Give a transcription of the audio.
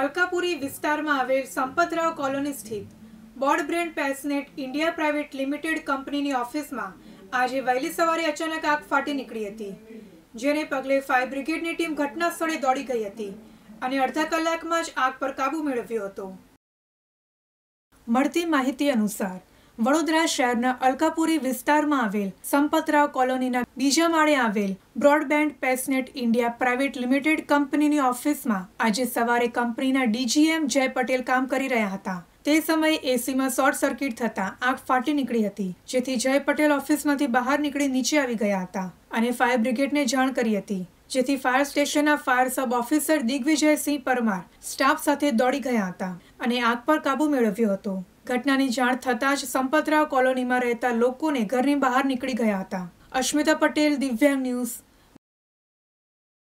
અલકાપુરી વિસ્તારમાં આવેલ સંપતરાવ કોલોની સ્થિત broadband Pacenet India private limited કંપનીની ઓફિસમાં આજે વહેલી સવારે અચાનક આગ ફાટી નીકળી હતી જેને પગલે ફાયર બ્રિગેડની ટીમ ઘટના સ્થળે દોડી ગઈ હતી અને અડધા કલાકમાં જ આગ પર કાબૂ મેળવ્યો હતો મળતી માહિતી અનુસાર વડોદરા શહેરના અલકાપુરી વિસ્તારમાં આવેલ સંપતરાવ કોલોનીના બીજા માળે આવેલ broadband Pacenet India private limited કંપનીની ઓફિસમાં આજે સવારે કંપનીના ડીજીએમ જય પટેલ કામ કરી રહ્યા હતા તે સમયે એસીમાં શોર્ટ સર્કિટ થતાં આગ ફાટી નીકળી હતી જેથી જય પટેલ ઓફિસમાંથી બહાર નીકળી નીચે આવી ગયા હતા અને ફાયર બ્રિગેડને જાણ કરી હતી જેથી ફાયર સ્ટેશનના fire sub officer Digvijaysinh Parmar staff સાથે દોડી ગયા હતા અને આગ પર કાબુ મેળવ્યો હતો ઘટનાની જાણ થતાં જ સંપતરાવ કોલોનીમાં રહેતા લોકોને ઘરની બહાર નીકળી ગયા હતા અશ્મિતા પટેલ દિવ્યાંગ ન્યૂઝ